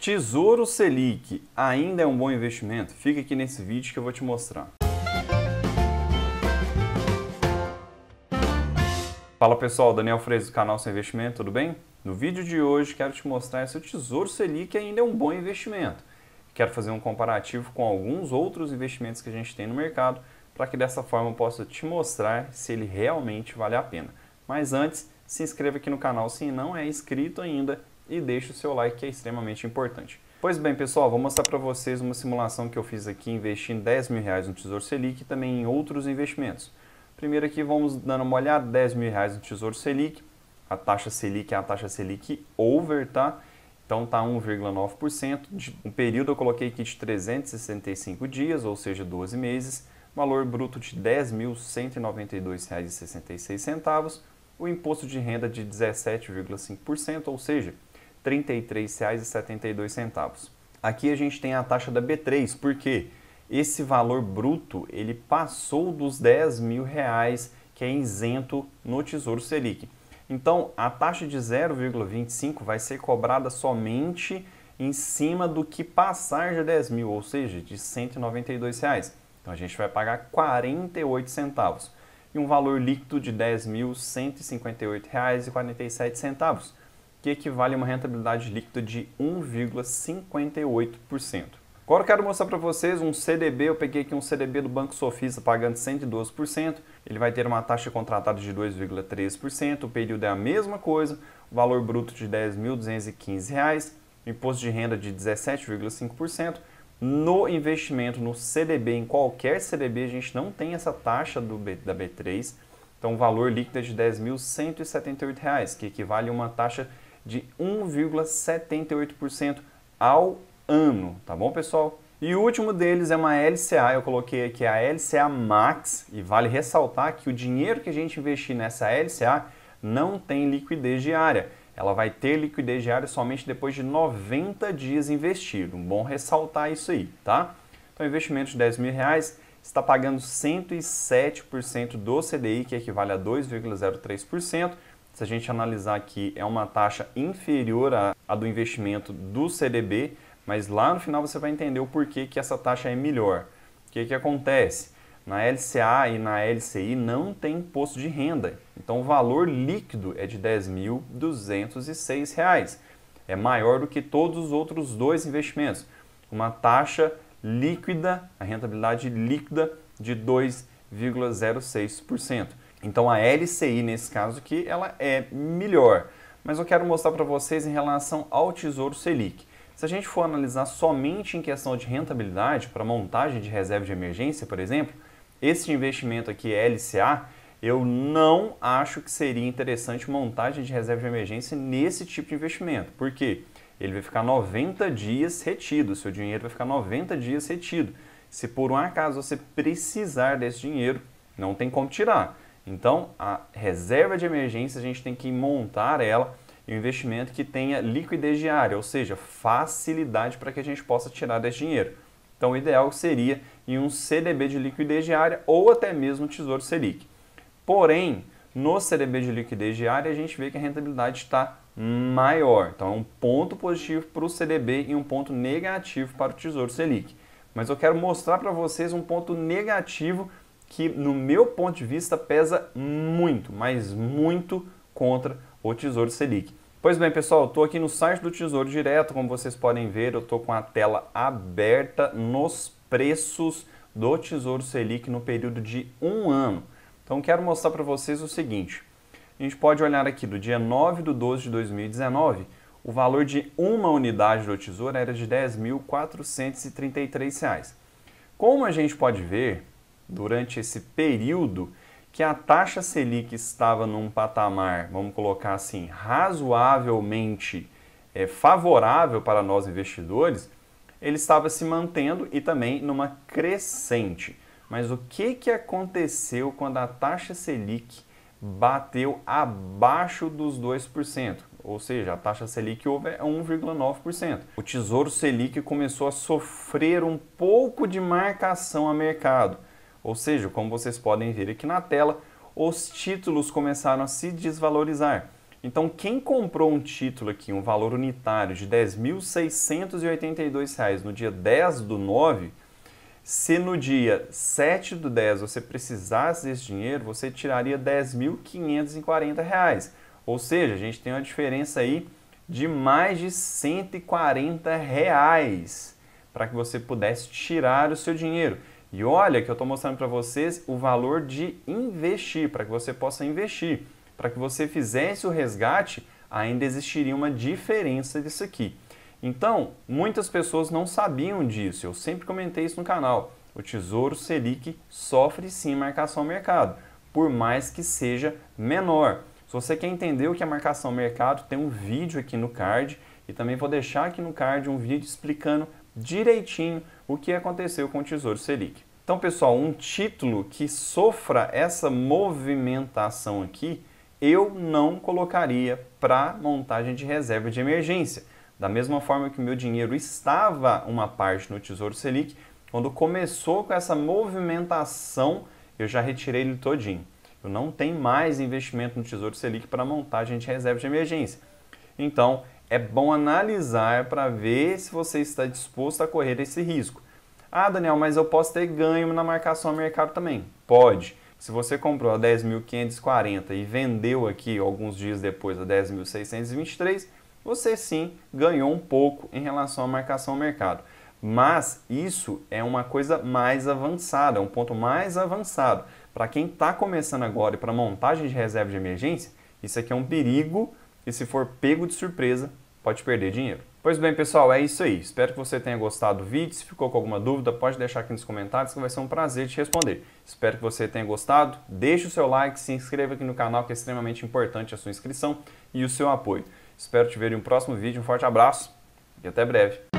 Tesouro Selic ainda é um bom investimento? Fica aqui nesse vídeo que eu vou te mostrar. Fala pessoal, Daniel Freire do canal Seu Investimento, tudo bem? No vídeo de hoje quero te mostrar se o Tesouro Selic ainda é um bom investimento. Quero fazer um comparativo com alguns outros investimentos que a gente tem no mercado para que dessa forma eu possa te mostrar se ele realmente vale a pena. Mas antes, se inscreva aqui no canal se não é inscrito ainda e deixe o seu like que é extremamente importante. Pois bem, pessoal, vou mostrar para vocês uma simulação que eu fiz aqui investindo 10 mil reais no Tesouro Selic e também em outros investimentos. Primeiro aqui vamos dando uma olhada, 10 mil reais no Tesouro Selic, a taxa Selic é a taxa Selic over, tá? Então tá 1,9%. um período eu coloquei aqui de 365 dias, ou seja, 12 meses. Valor bruto de R$ 10.192,66. O imposto de renda de 17,5%, ou seja, R$ 33,72. Aqui a gente tem a taxa da B3, porque esse valor bruto ele passou dos 10 mil reais que é isento no Tesouro Selic. Então a taxa de 0,25 vai ser cobrada somente em cima do que passar de 10 mil, ou seja, de 192 reais. Então a gente vai pagar 48 centavos e um valor líquido de R$ 10.158,47 que equivale a uma rentabilidade líquida de 1,58%. Agora eu quero mostrar para vocês um CDB, eu peguei aqui um CDB do Banco Sofista pagando 112%, ele vai ter uma taxa contratada de 2,3%, o período é a mesma coisa, valor bruto de R$ 10.215, imposto de renda de 17,5%, no investimento no CDB, em qualquer CDB, a gente não tem essa taxa do B, da B3, então o valor líquido é de R$ 10.178, que equivale a uma taxa de 1,78% ao ano, tá bom, pessoal? E o último deles é uma LCA, eu coloquei aqui a LCA Max, e vale ressaltar que o dinheiro que a gente investir nessa LCA não tem liquidez diária. Ela vai ter liquidez diária somente depois de 90 dias investido. Bom ressaltar isso aí, tá? Então, investimento de 10 mil reais está pagando 107% do CDI, que equivale a 2,03% se a gente analisar aqui, é uma taxa inferior à, do investimento do CDB, mas lá no final você vai entender o porquê que essa taxa é melhor. O que, que acontece? Na LCA e na LCI não tem imposto de renda, então o valor líquido é de R$ 10.206. É maior do que todos os outros dois investimentos. Uma taxa líquida, a rentabilidade líquida de 2,06%. Então a LCI nesse caso aqui, ela é melhor. Mas eu quero mostrar para vocês em relação ao Tesouro Selic. Se a gente for analisar somente em questão de rentabilidade, para montagem de reserva de emergência, por exemplo, esse investimento aqui, LCA, eu não acho que seria interessante montagem de reserva de emergência nesse tipo de investimento. Por quê? Ele vai ficar 90 dias retido, seu dinheiro vai ficar 90 dias retido. Se por um acaso você precisar desse dinheiro, não tem como tirar. Então, a reserva de emergência a gente tem que montar ela em um investimento que tenha liquidez diária, ou seja, facilidade para que a gente possa tirar desse dinheiro. Então, o ideal seria em um CDB de liquidez diária ou até mesmo Tesouro Selic. Porém, no CDB de liquidez diária, a gente vê que a rentabilidade está maior. Então, é um ponto positivo para o CDB e um ponto negativo para o Tesouro Selic. Mas eu quero mostrar para vocês um ponto negativo que, no meu ponto de vista, pesa muito, mas muito contra o Tesouro Selic. Pois bem, pessoal, eu estou aqui no site do Tesouro Direto, como vocês podem ver, eu estou com a tela aberta nos preços do Tesouro Selic no período de um ano. Então, quero mostrar para vocês o seguinte. A gente pode olhar aqui do dia 9 de 12 de 2019, o valor de uma unidade do Tesouro era de R$ 10.433. Como a gente pode ver, durante esse período que a taxa Selic estava num patamar, vamos colocar assim, razoavelmente é, favorável para nós investidores, ele estava se mantendo e também numa crescente. Mas o que, que aconteceu quando a taxa Selic bateu abaixo dos 2%? Ou seja, a taxa Selic houve é 1,9%. O Tesouro Selic começou a sofrer um pouco de marcação a mercado ou seja, como vocês podem ver aqui na tela, os títulos começaram a se desvalorizar. Então, quem comprou um título aqui, um valor unitário de R$ 10.682 no dia 10 do 9, se no dia 7 do 10 você precisasse desse dinheiro, você tiraria R$ 10.540. Ou seja, a gente tem uma diferença aí de mais de 140 reais para que você pudesse tirar o seu dinheiro. E olha que eu estou mostrando para vocês o valor de investir, para que você possa investir. Para que você fizesse o resgate, ainda existiria uma diferença disso aqui. Então, muitas pessoas não sabiam disso, eu sempre comentei isso no canal. O Tesouro Selic sofre sim marcação ao mercado, por mais que seja menor. Se você quer entender o que é marcação ao mercado, tem um vídeo aqui no card e também vou deixar aqui no card um vídeo explicando direitinho o que aconteceu com o Tesouro Selic. Então, pessoal, um título que sofra essa movimentação aqui, eu não colocaria para montagem de reserva de emergência. Da mesma forma que o meu dinheiro estava uma parte no Tesouro Selic, quando começou com essa movimentação, eu já retirei ele todinho. Eu não tenho mais investimento no Tesouro Selic para montagem de reserva de emergência. Então, é bom analisar para ver se você está disposto a correr esse risco. Ah, Daniel, mas eu posso ter ganho na marcação ao mercado também. Pode. Se você comprou a 10.540 e vendeu aqui alguns dias depois a 10.623, você sim ganhou um pouco em relação à marcação ao mercado. Mas isso é uma coisa mais avançada, é um ponto mais avançado. Para quem está começando agora e para montagem de reserva de emergência, isso aqui é um perigo e se for pego de surpresa, pode perder dinheiro. Pois bem, pessoal, é isso aí. Espero que você tenha gostado do vídeo. Se ficou com alguma dúvida, pode deixar aqui nos comentários que vai ser um prazer te responder. Espero que você tenha gostado. Deixe o seu like, se inscreva aqui no canal que é extremamente importante a sua inscrição e o seu apoio. Espero te ver em um próximo vídeo. Um forte abraço e até breve.